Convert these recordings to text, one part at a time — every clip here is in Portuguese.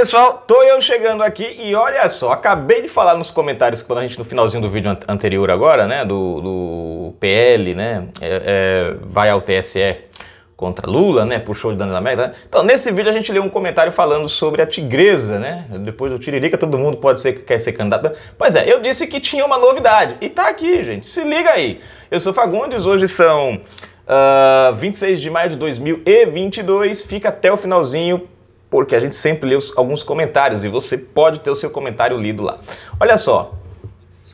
pessoal, tô eu chegando aqui e olha só, acabei de falar nos comentários quando a gente no finalzinho do vídeo anterior agora, né, do, do PL, né, é, é, vai ao TSE contra Lula, né? Puxou de Daniela Mega. Né? Então, nesse vídeo a gente leu um comentário falando sobre a tigresa, né? Depois do Tiririca, todo mundo pode ser que quer ser candidato. Pois é, eu disse que tinha uma novidade. E tá aqui, gente. Se liga aí. Eu sou Fagundes, hoje são uh, ah, 26 de maio de 2022. Fica até o finalzinho porque a gente sempre lê os, alguns comentários e você pode ter o seu comentário lido lá. Olha só.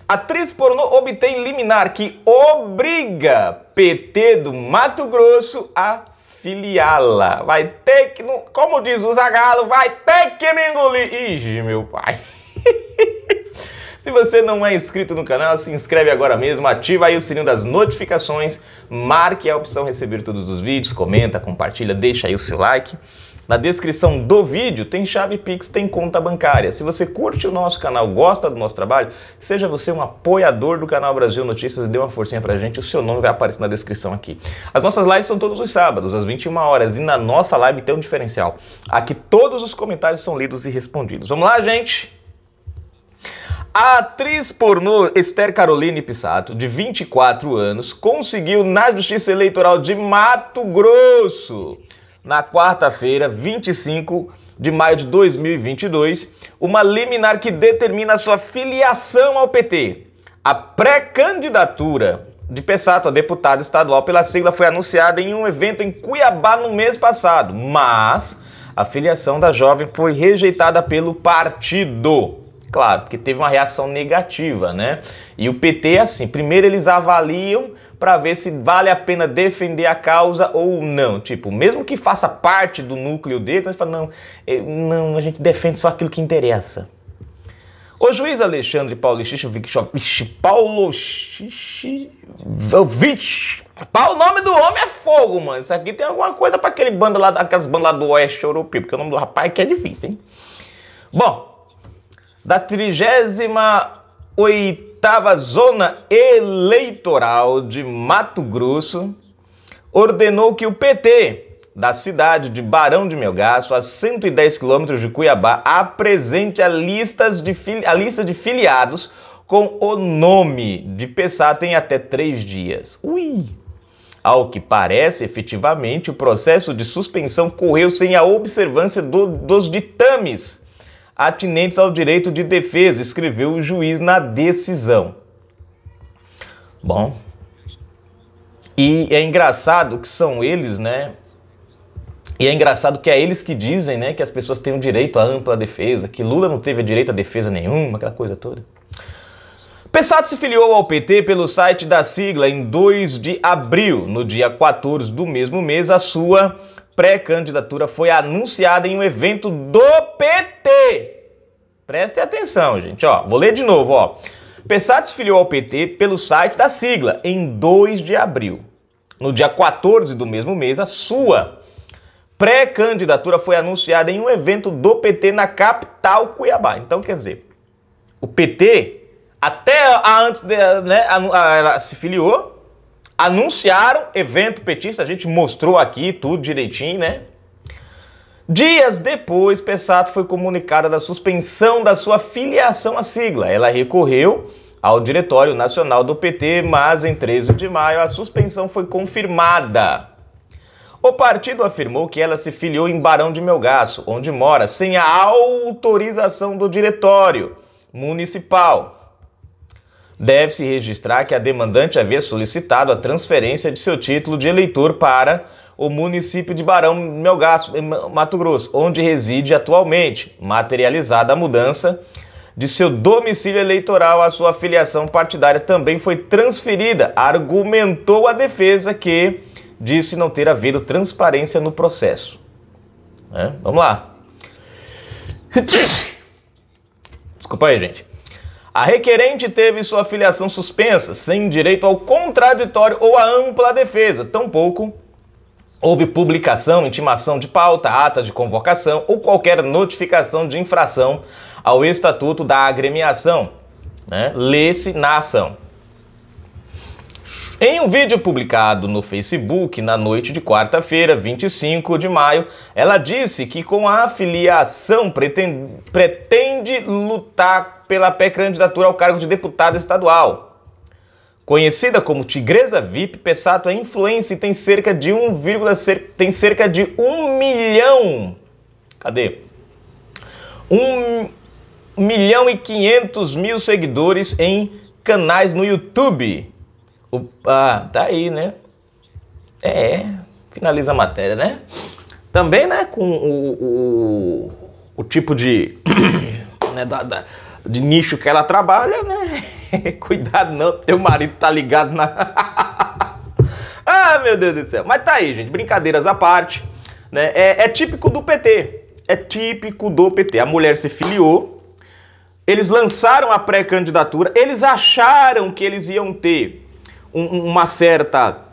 Atriz pornô obtém liminar que obriga PT do Mato Grosso a filiá-la. Vai ter que, como diz o Zagalo, vai ter que me engolir. Ixi, meu pai. Se você não é inscrito no canal, se inscreve agora mesmo, ativa aí o sininho das notificações, marque a opção receber todos os vídeos, comenta, compartilha, deixa aí o seu like. Na descrição do vídeo tem chave Pix, tem conta bancária. Se você curte o nosso canal, gosta do nosso trabalho, seja você um apoiador do canal Brasil Notícias e dê uma forcinha pra gente, o seu nome vai aparecer na descrição aqui. As nossas lives são todos os sábados, às 21 horas, e na nossa live tem um diferencial. Aqui todos os comentários são lidos e respondidos. Vamos lá, gente? A atriz pornô Esther Caroline Pissato, de 24 anos, conseguiu na Justiça Eleitoral de Mato Grosso na quarta-feira, 25 de maio de 2022, uma liminar que determina sua filiação ao PT. A pré-candidatura de Pessato a deputada estadual pela sigla foi anunciada em um evento em Cuiabá no mês passado, mas a filiação da jovem foi rejeitada pelo partido. Claro, porque teve uma reação negativa, né? E o PT é assim: primeiro eles avaliam para ver se vale a pena defender a causa ou não. Tipo, mesmo que faça parte do núcleo dele, então você fala, não, não, a gente defende só aquilo que interessa. O juiz Alexandre Paulista, vixe, Paulo, vixe, o nome do homem é fogo, mano. Isso aqui tem alguma coisa para aquele bando lá, aquelas bandas lá do oeste europeu, porque o nome do rapaz é que é difícil, hein? Bom, da 38 oitava zona eleitoral de Mato Grosso, ordenou que o PT, da cidade de Barão de Melgaço, a 110 quilômetros de Cuiabá, apresente a, listas de a lista de filiados com o nome de Pessato em até três dias. Ui! Ao que parece, efetivamente, o processo de suspensão correu sem a observância do, dos ditames atinentes ao direito de defesa, escreveu o juiz na decisão. Bom, e é engraçado que são eles, né? E é engraçado que é eles que dizem, né, que as pessoas têm o direito à ampla defesa, que Lula não teve direito à defesa nenhuma, aquela coisa toda. Pessato se filiou ao PT pelo site da sigla em 2 de abril. No dia 14 do mesmo mês, a sua pré-candidatura foi anunciada em um evento do PT. Preste atenção, gente, ó. Vou ler de novo, ó. Pessato se filiou ao PT pelo site da sigla em 2 de abril. No dia 14 do mesmo mês, a sua pré-candidatura foi anunciada em um evento do PT na capital Cuiabá. Então, quer dizer, o PT até a, antes de, né, a, ela se filiou, anunciaram evento petista, a gente mostrou aqui tudo direitinho, né? Dias depois, Pessato foi comunicada da suspensão da sua filiação à sigla. Ela recorreu ao Diretório Nacional do PT, mas em 13 de maio a suspensão foi confirmada. O partido afirmou que ela se filiou em Barão de Melgaço, onde mora, sem a autorização do Diretório Municipal deve-se registrar que a demandante havia solicitado a transferência de seu título de eleitor para o município de Barão Melgaço, em Mato Grosso, onde reside atualmente, materializada a mudança de seu domicílio eleitoral, a sua filiação partidária também foi transferida, argumentou a defesa que disse não ter havido transparência no processo. É, vamos lá. Desculpa aí, gente. A requerente teve sua filiação suspensa, sem direito ao contraditório ou à ampla defesa, tampouco houve publicação, intimação de pauta, ata de convocação ou qualquer notificação de infração ao Estatuto da Agremiação. Né? Lê-se na ação. Em um vídeo publicado no Facebook na noite de quarta-feira, 25 de maio, ela disse que com a afiliação pretende, pretende lutar pela pré-candidatura ao cargo de deputada estadual. Conhecida como Tigresa VIP, Pessato é influência e tem cerca de 1, tem cerca de 1 milhão. Cadê? 1 milhão e 500 mil seguidores em canais no YouTube. ah, tá aí, né? É, é, finaliza a matéria, né? Também, né, com o, o, o tipo de. né, da, da de nicho que ela trabalha, né? Cuidado não, teu marido tá ligado na. ah, meu Deus do céu. Mas tá aí, gente, brincadeiras à parte. Né? É, é típico do PT. É típico do PT. A mulher se filiou, eles lançaram a pré-candidatura, eles acharam que eles iam ter um, uma certa.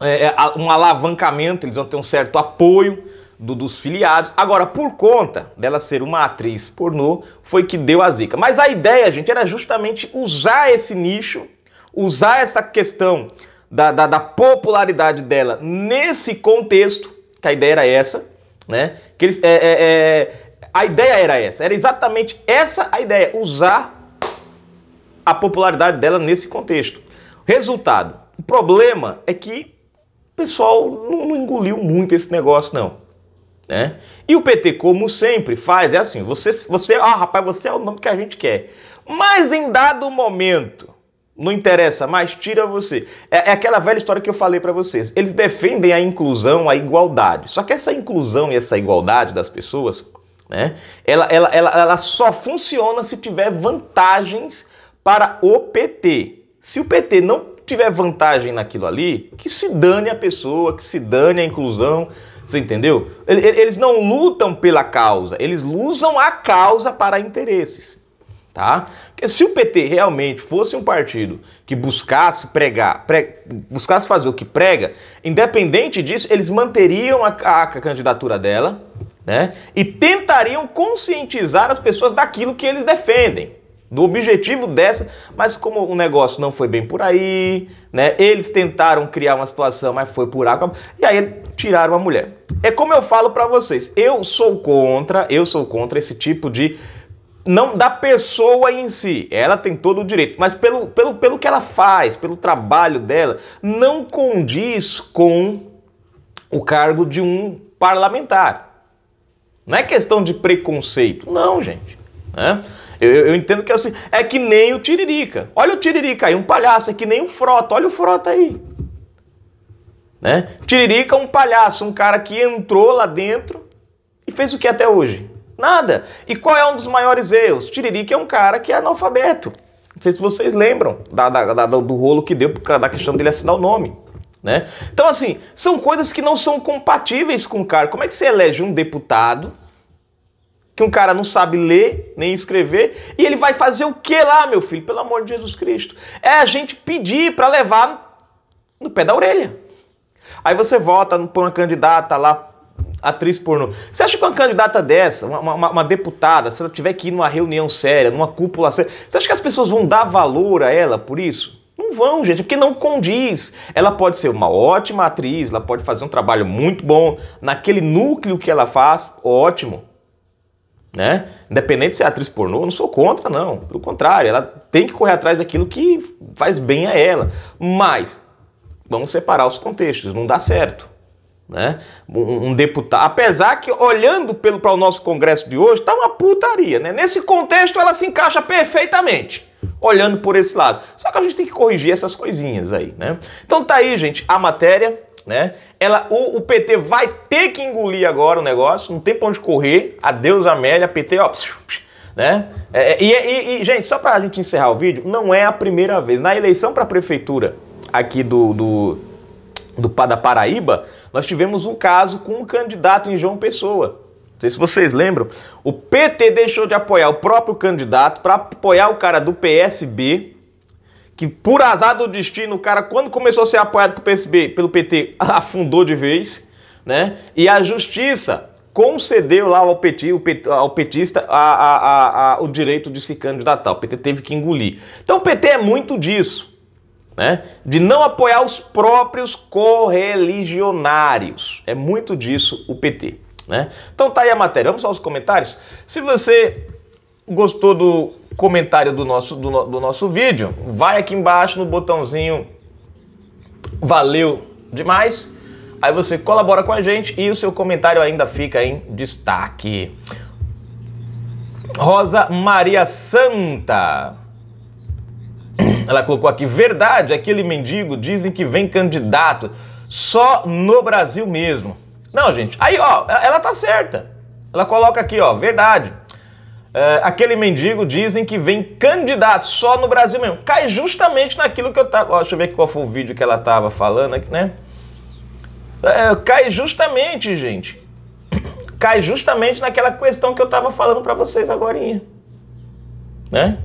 É, é um alavancamento, eles vão ter um certo apoio do, dos filiados. Agora, por conta dela ser uma atriz pornô, foi que deu a zica. Mas a ideia, gente, era justamente usar esse nicho, usar essa questão da, da, da popularidade dela nesse contexto, que a ideia era essa, né? Que eles, é, é, é, a ideia era essa, era exatamente essa a ideia, usar a popularidade dela nesse contexto. Resultado, o problema é que o pessoal não, não engoliu muito esse negócio, não né? E o PT, como sempre faz, é assim, você, você, ah, rapaz, você é o nome que a gente quer. Mas em dado momento, não interessa mais, tira você. É, é, aquela velha história que eu falei para vocês. Eles defendem a inclusão, a igualdade. Só que essa inclusão e essa igualdade das pessoas, né? Ela, ela, ela, ela só funciona se tiver vantagens para o PT. Se o PT não tiver vantagem naquilo ali, que se dane a pessoa, que se dane a inclusão, você entendeu? Eles não lutam pela causa, eles usam a causa para interesses. Tá? Porque se o PT realmente fosse um partido que buscasse pregar, pre, buscasse fazer o que prega, independente disso, eles manteriam a, a, a candidatura dela né? e tentariam conscientizar as pessoas daquilo que eles defendem do objetivo dessa, mas como o negócio não foi bem por aí, né? Eles tentaram criar uma situação, mas foi por água, e aí tiraram a mulher. É como eu falo para vocês, eu sou contra, eu sou contra esse tipo de não da pessoa em si, ela tem todo o direito, mas pelo, pelo, pelo que ela faz, pelo trabalho dela, não condiz com o cargo de um parlamentar. Não é questão de preconceito, não, gente. Né? Eu, eu, entendo que é assim. É que nem o Tiririca. Olha o Tiririca aí, um palhaço. É que nem o Frota. Olha o Frota aí. Né? Tiririca é um palhaço, um cara que entrou lá dentro e fez o que até hoje? Nada. E qual é um dos maiores erros? Tiririca é um cara que é analfabeto. Não sei se vocês lembram da, da, da, do rolo que deu por causa da questão dele assinar o nome. Né? Então, assim, são coisas que não são compatíveis com o cara. Como é que você elege um deputado que um cara não sabe ler nem escrever, e ele vai fazer o que lá, meu filho? Pelo amor de Jesus Cristo. É a gente pedir para levar no pé da orelha. Aí você vota por uma candidata lá, atriz pornô. Você acha que uma candidata dessa, uma, uma, uma deputada, se ela tiver que ir numa reunião séria, numa cúpula séria, você acha que as pessoas vão dar valor a ela por isso? Não vão, gente, porque não condiz. Ela pode ser uma ótima atriz, ela pode fazer um trabalho muito bom naquele núcleo que ela faz, ótimo né? Independente se é atriz pornô, eu não sou contra, não. Pelo contrário, ela tem que correr atrás daquilo que faz bem a ela. Mas vamos separar os contextos, não dá certo. Né? Um, um deputado, apesar que olhando pelo para o nosso congresso de hoje, tá uma putaria, né? Nesse contexto ela se encaixa perfeitamente, olhando por esse lado. Só que a gente tem que corrigir essas coisinhas aí, né? Então tá aí, gente, a matéria né? Ela, o, o, PT vai ter que engolir agora o negócio, não tem pra onde correr. Adeus, Amélia, PT, ó. né? É, é, e, e, e, gente, só pra gente encerrar o vídeo, não é a primeira vez. Na eleição pra prefeitura aqui do, do, do da Paraíba, nós tivemos um caso com um candidato em João Pessoa. Não sei se vocês lembram. O PT deixou de apoiar o próprio candidato para apoiar o cara do PSB, que por azar do destino, o cara, quando começou a ser apoiado pelo PSB, pelo PT, afundou de vez, né? E a justiça concedeu lá ao, PT, ao petista a, a, a, o direito de se candidatar. O PT teve que engolir. Então o PT é muito disso, né? De não apoiar os próprios correligionários. É muito disso o PT. Né? Então tá aí a matéria. Vamos aos comentários. Se você gostou do comentário do nosso, do, do nosso vídeo, vai aqui embaixo no botãozinho Valeu demais. Aí você colabora com a gente e o seu comentário ainda fica em destaque. Rosa Maria Santa. Ela colocou aqui: verdade, aquele mendigo dizem que vem candidato só no Brasil mesmo. Não, gente, aí ó, ela tá certa. Ela coloca aqui, ó, verdade. Eh, aquele mendigo dizem que vem candidato só no Brasil mesmo. Cai justamente naquilo que eu tava. Ó, deixa eu ver qual foi o vídeo que ela tava falando aqui, né? Eh, cai justamente, gente. Cai justamente naquela questão que eu tava falando para vocês agora. Né?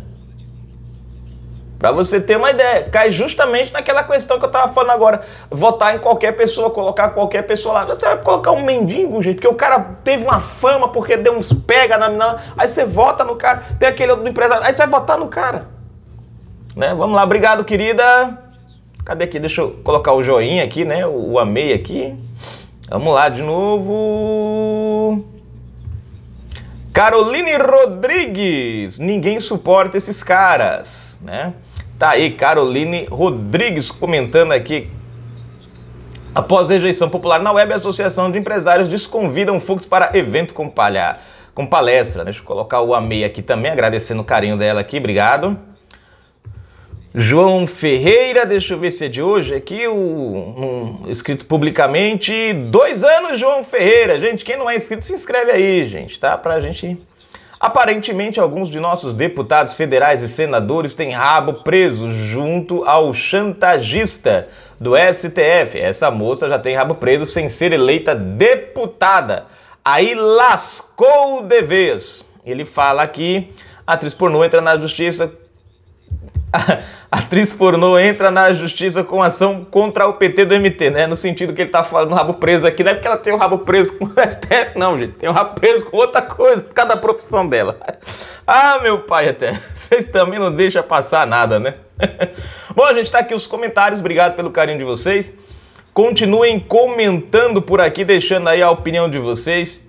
Para você ter uma ideia, cai justamente naquela questão que eu estava falando agora. Votar em qualquer pessoa, colocar qualquer pessoa lá. Você vai colocar um mendigo, gente, porque o cara teve uma fama porque deu uns pega na Aí você vota no cara, tem aquele outro empresário, aí você vai votar no cara. Né? Vamos lá, obrigado, querida. Cadê aqui? Deixa eu colocar o joinha aqui, né? O, o amei aqui. Vamos lá de novo. Caroline Rodrigues, ninguém suporta esses caras, né? Tá aí Caroline Rodrigues comentando aqui. Após rejeição popular na web, a Associação de Empresários um Fux para evento com, palha, com palestra. Deixa eu colocar o amei aqui também, agradecendo o carinho dela aqui, obrigado. João Ferreira, deixa eu ver se é de hoje aqui, é o, um, escrito publicamente, dois anos João Ferreira. Gente, quem não é inscrito, se inscreve aí, gente, tá? Pra gente... Aparentemente, alguns de nossos deputados federais e senadores têm rabo preso junto ao chantagista do STF. Essa moça já tem rabo preso sem ser eleita deputada. Aí lascou de vez. Ele fala que a atriz pornô entra na justiça a atriz pornô entra na justiça com ação contra o PT do MT, né? No sentido que ele tá falando rabo preso aqui, não é porque ela tem o rabo preso com o STF, não, gente. Tem o rabo preso com outra coisa, por causa da profissão dela. Ah, meu pai, até. Vocês também não deixam passar nada, né? Bom, gente, tá aqui os comentários. Obrigado pelo carinho de vocês. Continuem comentando por aqui, deixando aí a opinião de vocês,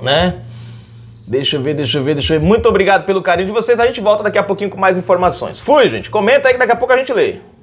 né? Deixa eu ver, deixa eu ver, deixa eu ver. Muito obrigado pelo carinho de vocês. A gente volta daqui a pouquinho com mais informações. Fui, gente. Comenta aí que daqui a pouco a gente lê.